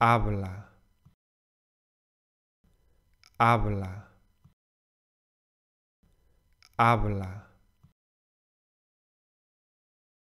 habla, habla, habla.